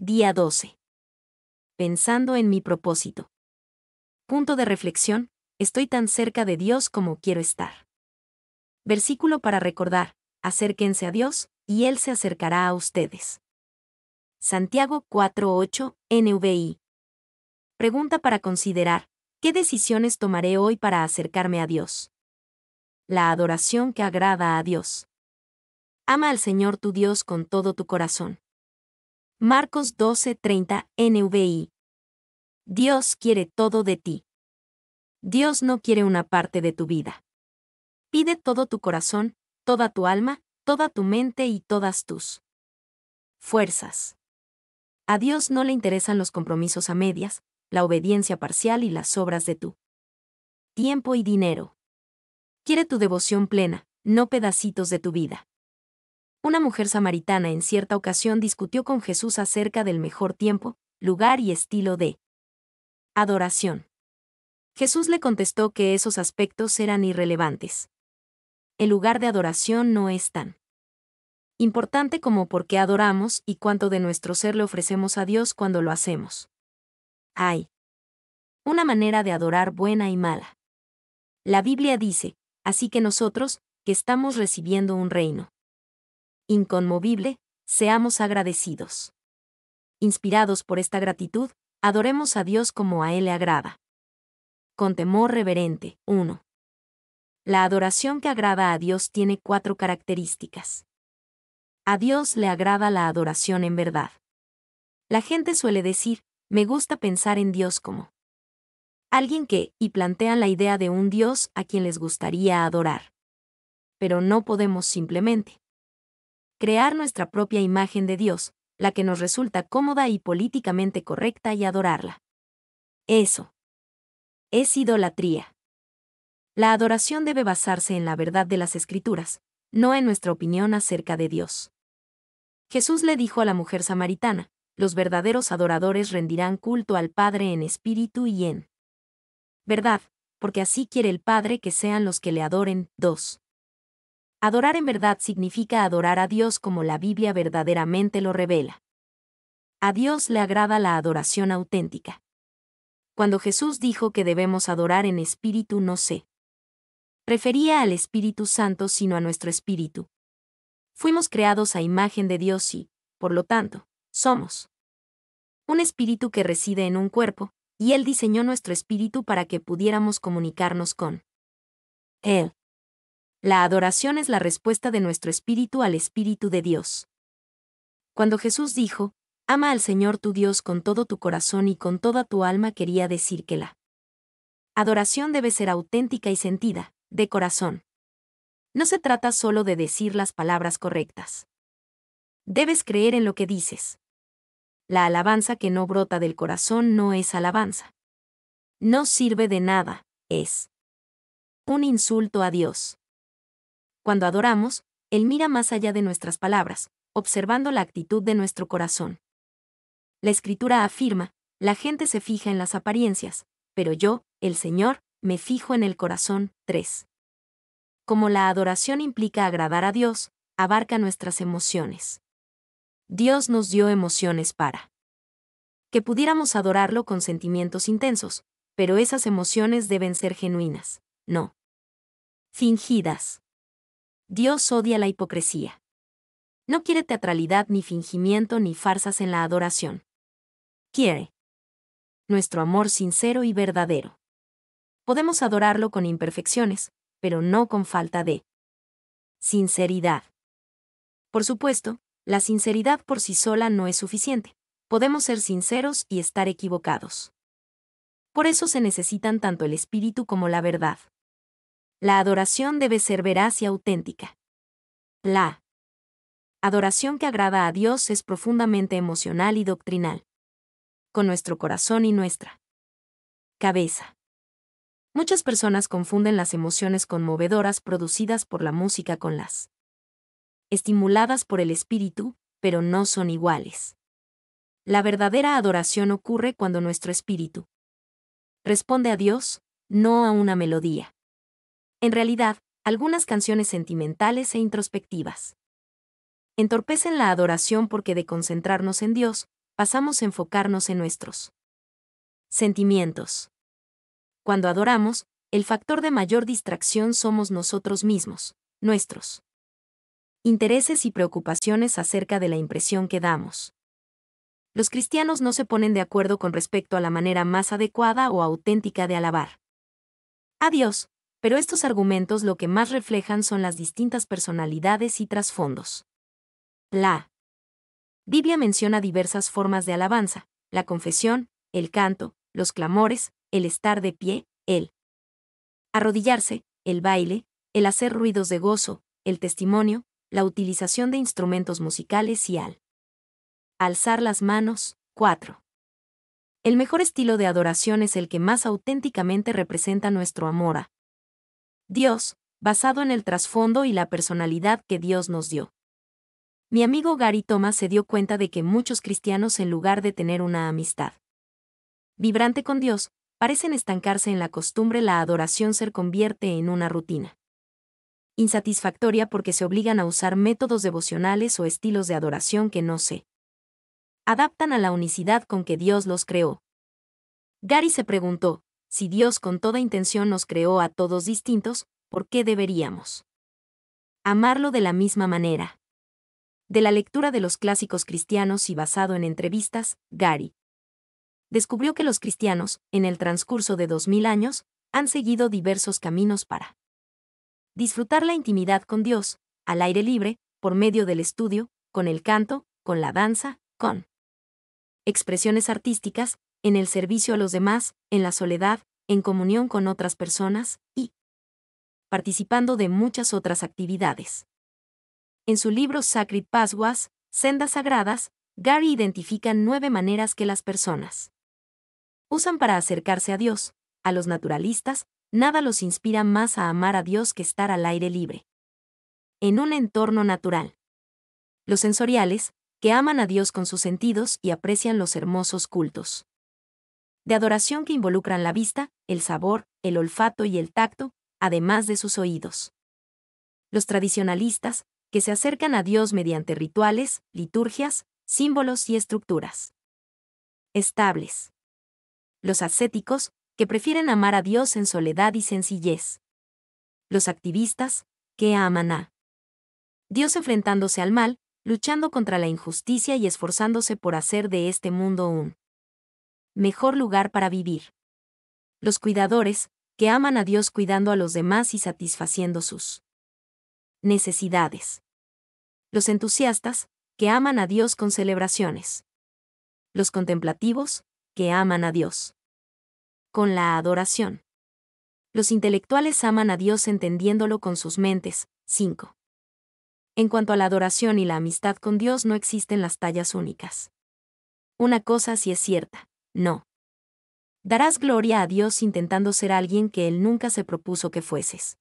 Día 12. Pensando en mi propósito. Punto de reflexión, estoy tan cerca de Dios como quiero estar. Versículo para recordar, acérquense a Dios, y Él se acercará a ustedes. Santiago 4.8, NVI. Pregunta para considerar, ¿qué decisiones tomaré hoy para acercarme a Dios? La adoración que agrada a Dios. Ama al Señor tu Dios con todo tu corazón Marcos 12:30 NVI. Dios quiere todo de ti. Dios no quiere una parte de tu vida. Pide todo tu corazón, toda tu alma, toda tu mente y todas tus fuerzas. A Dios no le interesan los compromisos a medias, la obediencia parcial y las obras de tu tiempo y dinero. Quiere tu devoción plena, no pedacitos de tu vida. Una mujer samaritana en cierta ocasión discutió con Jesús acerca del mejor tiempo, lugar y estilo de adoración. Jesús le contestó que esos aspectos eran irrelevantes. El lugar de adoración no es tan importante como por qué adoramos y cuánto de nuestro ser le ofrecemos a Dios cuando lo hacemos. Hay una manera de adorar buena y mala. La Biblia dice, así que nosotros, que estamos recibiendo un reino inconmovible, seamos agradecidos. Inspirados por esta gratitud, adoremos a Dios como a Él le agrada. Con temor reverente, 1. La adoración que agrada a Dios tiene cuatro características. A Dios le agrada la adoración en verdad. La gente suele decir, me gusta pensar en Dios como alguien que, y plantean la idea de un Dios a quien les gustaría adorar. Pero no podemos simplemente crear nuestra propia imagen de Dios, la que nos resulta cómoda y políticamente correcta y adorarla. Eso. Es idolatría. La adoración debe basarse en la verdad de las escrituras, no en nuestra opinión acerca de Dios. Jesús le dijo a la mujer samaritana, los verdaderos adoradores rendirán culto al Padre en espíritu y en verdad, porque así quiere el Padre que sean los que le adoren. Dos. Adorar en verdad significa adorar a Dios como la Biblia verdaderamente lo revela. A Dios le agrada la adoración auténtica. Cuando Jesús dijo que debemos adorar en espíritu no sé. refería al Espíritu Santo sino a nuestro espíritu. Fuimos creados a imagen de Dios y, por lo tanto, somos un espíritu que reside en un cuerpo, y Él diseñó nuestro espíritu para que pudiéramos comunicarnos con Él. La adoración es la respuesta de nuestro espíritu al espíritu de Dios. Cuando Jesús dijo, ama al Señor tu Dios con todo tu corazón y con toda tu alma quería decir que la adoración debe ser auténtica y sentida, de corazón. No se trata solo de decir las palabras correctas. Debes creer en lo que dices. La alabanza que no brota del corazón no es alabanza. No sirve de nada, es un insulto a Dios. Cuando adoramos, Él mira más allá de nuestras palabras, observando la actitud de nuestro corazón. La escritura afirma, la gente se fija en las apariencias, pero yo, el Señor, me fijo en el corazón. 3. Como la adoración implica agradar a Dios, abarca nuestras emociones. Dios nos dio emociones para que pudiéramos adorarlo con sentimientos intensos, pero esas emociones deben ser genuinas, no fingidas. Dios odia la hipocresía. No quiere teatralidad ni fingimiento ni farsas en la adoración. Quiere nuestro amor sincero y verdadero. Podemos adorarlo con imperfecciones, pero no con falta de sinceridad. Por supuesto, la sinceridad por sí sola no es suficiente. Podemos ser sinceros y estar equivocados. Por eso se necesitan tanto el espíritu como la verdad. La adoración debe ser veraz y auténtica. La adoración que agrada a Dios es profundamente emocional y doctrinal. Con nuestro corazón y nuestra cabeza. Muchas personas confunden las emociones conmovedoras producidas por la música con las estimuladas por el espíritu, pero no son iguales. La verdadera adoración ocurre cuando nuestro espíritu responde a Dios, no a una melodía. En realidad, algunas canciones sentimentales e introspectivas. Entorpecen la adoración porque de concentrarnos en Dios, pasamos a enfocarnos en nuestros sentimientos. Cuando adoramos, el factor de mayor distracción somos nosotros mismos, nuestros intereses y preocupaciones acerca de la impresión que damos. Los cristianos no se ponen de acuerdo con respecto a la manera más adecuada o auténtica de alabar a Dios, pero estos argumentos lo que más reflejan son las distintas personalidades y trasfondos. La Biblia menciona diversas formas de alabanza, la confesión, el canto, los clamores, el estar de pie, el arrodillarse, el baile, el hacer ruidos de gozo, el testimonio, la utilización de instrumentos musicales y al alzar las manos. 4. El mejor estilo de adoración es el que más auténticamente representa nuestro amor a Dios, basado en el trasfondo y la personalidad que Dios nos dio. Mi amigo Gary Thomas se dio cuenta de que muchos cristianos en lugar de tener una amistad vibrante con Dios, parecen estancarse en la costumbre la adoración se convierte en una rutina. Insatisfactoria porque se obligan a usar métodos devocionales o estilos de adoración que no se adaptan a la unicidad con que Dios los creó. Gary se preguntó, si Dios con toda intención nos creó a todos distintos, ¿por qué deberíamos amarlo de la misma manera? De la lectura de los clásicos cristianos y basado en entrevistas, Gary descubrió que los cristianos, en el transcurso de dos mil años, han seguido diversos caminos para disfrutar la intimidad con Dios, al aire libre, por medio del estudio, con el canto, con la danza, con expresiones artísticas, en el servicio a los demás, en la soledad, en comunión con otras personas, y participando de muchas otras actividades. En su libro Sacred Paswas, Sendas Sagradas, Gary identifica nueve maneras que las personas usan para acercarse a Dios. A los naturalistas, nada los inspira más a amar a Dios que estar al aire libre. En un entorno natural. Los sensoriales, que aman a Dios con sus sentidos y aprecian los hermosos cultos de adoración que involucran la vista, el sabor, el olfato y el tacto, además de sus oídos. Los tradicionalistas, que se acercan a Dios mediante rituales, liturgias, símbolos y estructuras. Estables. Los ascéticos, que prefieren amar a Dios en soledad y sencillez. Los activistas, que aman a Dios enfrentándose al mal, luchando contra la injusticia y esforzándose por hacer de este mundo un mejor lugar para vivir. Los cuidadores, que aman a Dios cuidando a los demás y satisfaciendo sus necesidades. Los entusiastas, que aman a Dios con celebraciones. Los contemplativos, que aman a Dios con la adoración. Los intelectuales aman a Dios entendiéndolo con sus mentes. 5. En cuanto a la adoración y la amistad con Dios no existen las tallas únicas. Una cosa sí es cierta no. Darás gloria a Dios intentando ser alguien que Él nunca se propuso que fueses.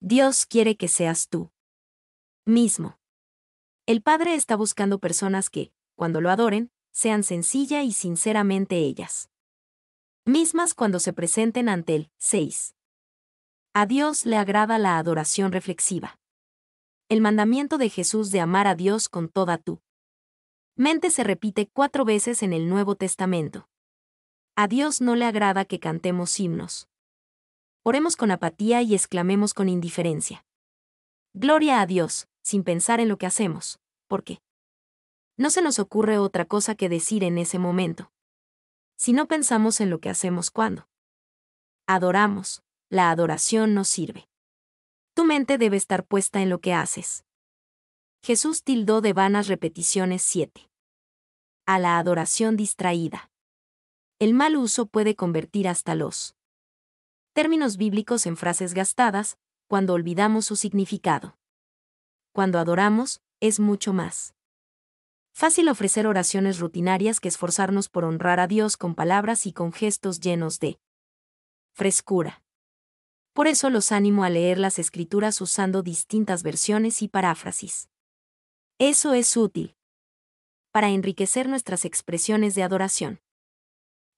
Dios quiere que seas tú. Mismo. El Padre está buscando personas que, cuando lo adoren, sean sencilla y sinceramente ellas. Mismas cuando se presenten ante Él. 6. A Dios le agrada la adoración reflexiva. El mandamiento de Jesús de amar a Dios con toda tu Mente se repite cuatro veces en el Nuevo Testamento. A Dios no le agrada que cantemos himnos. Oremos con apatía y exclamemos con indiferencia. Gloria a Dios, sin pensar en lo que hacemos, qué? no se nos ocurre otra cosa que decir en ese momento. Si no pensamos en lo que hacemos cuando adoramos, la adoración no sirve. Tu mente debe estar puesta en lo que haces. Jesús tildó de vanas repeticiones 7. A la adoración distraída. El mal uso puede convertir hasta los términos bíblicos en frases gastadas cuando olvidamos su significado. Cuando adoramos, es mucho más fácil ofrecer oraciones rutinarias que esforzarnos por honrar a Dios con palabras y con gestos llenos de frescura. Por eso los animo a leer las escrituras usando distintas versiones y paráfrasis. Eso es útil para enriquecer nuestras expresiones de adoración.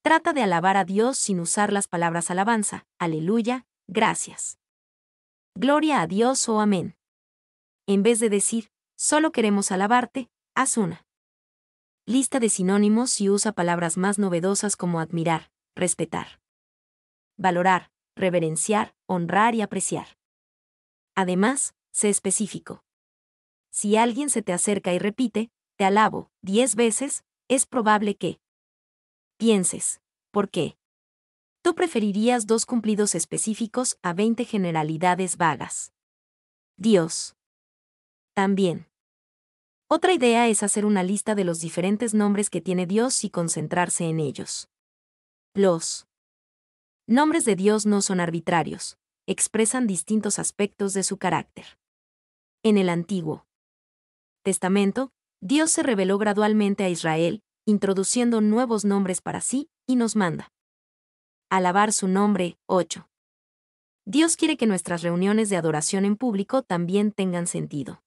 Trata de alabar a Dios sin usar las palabras alabanza, aleluya, gracias. Gloria a Dios o oh, amén. En vez de decir, solo queremos alabarte, haz una. Lista de sinónimos y usa palabras más novedosas como admirar, respetar, valorar, reverenciar, honrar y apreciar. Además, sé específico si alguien se te acerca y repite, te alabo, diez veces, es probable que pienses, ¿por qué? Tú preferirías dos cumplidos específicos a veinte generalidades vagas. Dios. También. Otra idea es hacer una lista de los diferentes nombres que tiene Dios y concentrarse en ellos. Los nombres de Dios no son arbitrarios, expresan distintos aspectos de su carácter. En el Antiguo Testamento, Dios se reveló gradualmente a Israel, introduciendo nuevos nombres para sí, y nos manda. Alabar su nombre, 8. Dios quiere que nuestras reuniones de adoración en público también tengan sentido.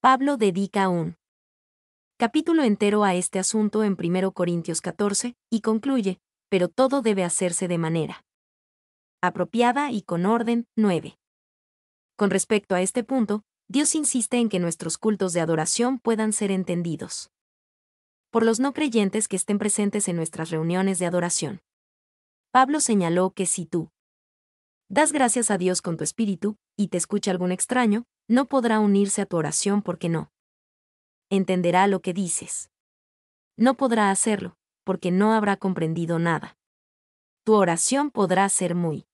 Pablo dedica un capítulo entero a este asunto en 1 Corintios 14, y concluye, pero todo debe hacerse de manera apropiada y con orden, 9. Con respecto a este punto, Dios insiste en que nuestros cultos de adoración puedan ser entendidos por los no creyentes que estén presentes en nuestras reuniones de adoración. Pablo señaló que si tú das gracias a Dios con tu espíritu, y te escucha algún extraño, no podrá unirse a tu oración porque no entenderá lo que dices. No podrá hacerlo, porque no habrá comprendido nada. Tu oración podrá ser muy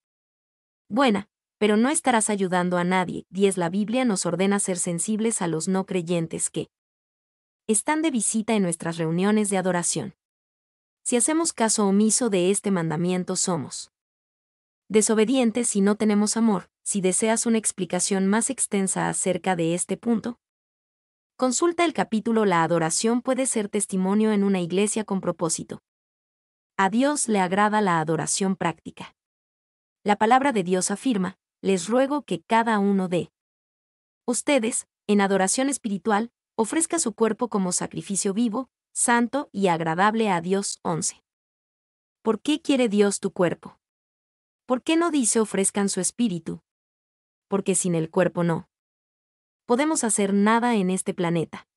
buena, pero no estarás ayudando a nadie. 10. La Biblia nos ordena ser sensibles a los no creyentes que están de visita en nuestras reuniones de adoración. Si hacemos caso omiso de este mandamiento somos desobedientes si no tenemos amor. Si deseas una explicación más extensa acerca de este punto, consulta el capítulo La adoración puede ser testimonio en una iglesia con propósito. A Dios le agrada la adoración práctica. La palabra de Dios afirma, les ruego que cada uno de ustedes, en adoración espiritual, ofrezca su cuerpo como sacrificio vivo, santo y agradable a Dios. 11. ¿Por qué quiere Dios tu cuerpo? ¿Por qué no dice ofrezcan su espíritu? Porque sin el cuerpo no podemos hacer nada en este planeta.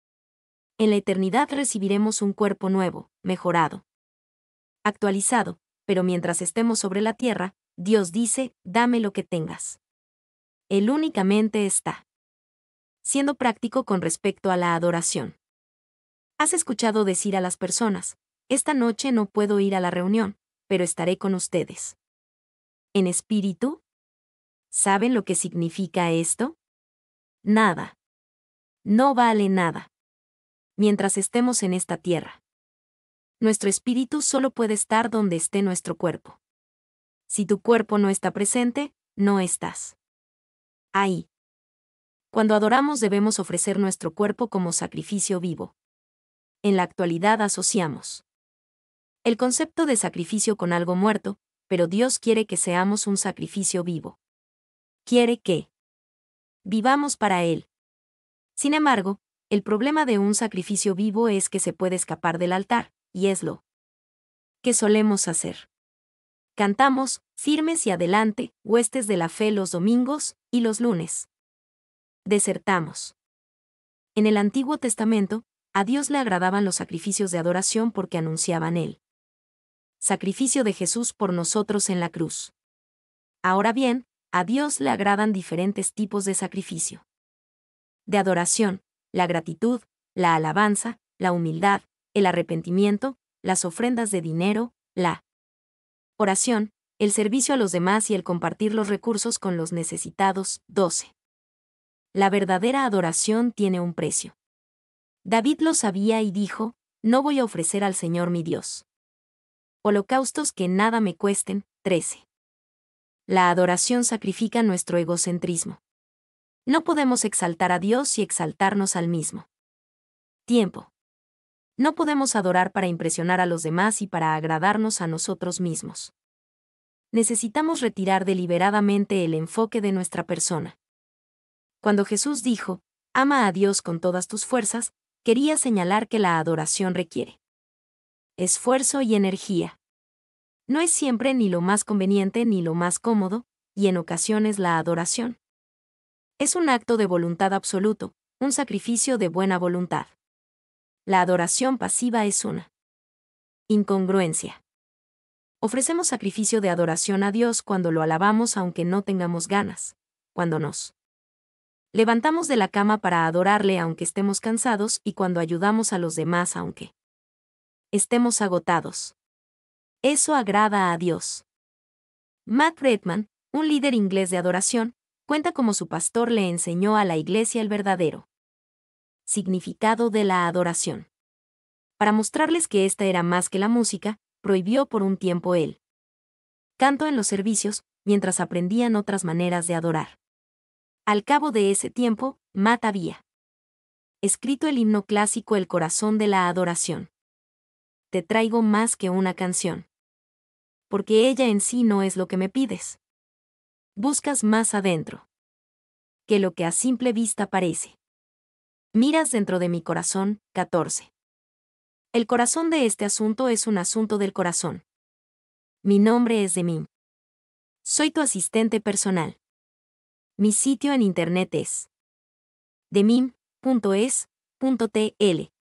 En la eternidad recibiremos un cuerpo nuevo, mejorado, actualizado, pero mientras estemos sobre la Tierra, Dios dice, dame lo que tengas. Él únicamente está. Siendo práctico con respecto a la adoración. Has escuchado decir a las personas, esta noche no puedo ir a la reunión, pero estaré con ustedes. ¿En espíritu? ¿Saben lo que significa esto? Nada. No vale nada. Mientras estemos en esta tierra. Nuestro espíritu solo puede estar donde esté nuestro cuerpo. Si tu cuerpo no está presente, no estás. Ahí. Cuando adoramos debemos ofrecer nuestro cuerpo como sacrificio vivo. En la actualidad asociamos el concepto de sacrificio con algo muerto, pero Dios quiere que seamos un sacrificio vivo. Quiere que vivamos para Él. Sin embargo, el problema de un sacrificio vivo es que se puede escapar del altar, y es lo que solemos hacer. Cantamos, firmes y adelante, huestes de la fe los domingos y los lunes. Desertamos. En el Antiguo Testamento, a Dios le agradaban los sacrificios de adoración porque anunciaban él. Sacrificio de Jesús por nosotros en la cruz. Ahora bien, a Dios le agradan diferentes tipos de sacrificio. De adoración, la gratitud, la alabanza, la humildad, el arrepentimiento, las ofrendas de dinero, la Oración, el servicio a los demás y el compartir los recursos con los necesitados. 12. La verdadera adoración tiene un precio. David lo sabía y dijo, no voy a ofrecer al Señor mi Dios. Holocaustos que nada me cuesten. 13. La adoración sacrifica nuestro egocentrismo. No podemos exaltar a Dios y exaltarnos al mismo. Tiempo. No podemos adorar para impresionar a los demás y para agradarnos a nosotros mismos. Necesitamos retirar deliberadamente el enfoque de nuestra persona. Cuando Jesús dijo, ama a Dios con todas tus fuerzas, quería señalar que la adoración requiere esfuerzo y energía. No es siempre ni lo más conveniente ni lo más cómodo, y en ocasiones la adoración. Es un acto de voluntad absoluto, un sacrificio de buena voluntad la adoración pasiva es una incongruencia. Ofrecemos sacrificio de adoración a Dios cuando lo alabamos aunque no tengamos ganas, cuando nos levantamos de la cama para adorarle aunque estemos cansados y cuando ayudamos a los demás aunque estemos agotados. Eso agrada a Dios. Matt Redman, un líder inglés de adoración, cuenta cómo su pastor le enseñó a la iglesia el verdadero significado de la adoración. Para mostrarles que esta era más que la música, prohibió por un tiempo él. canto en los servicios, mientras aprendían otras maneras de adorar. Al cabo de ese tiempo, Matt había escrito el himno clásico El corazón de la adoración. Te traigo más que una canción. Porque ella en sí no es lo que me pides. Buscas más adentro. Que lo que a simple vista parece. Miras dentro de mi corazón, 14. El corazón de este asunto es un asunto del corazón. Mi nombre es Demim. Soy tu asistente personal. Mi sitio en internet es demim.es.tl.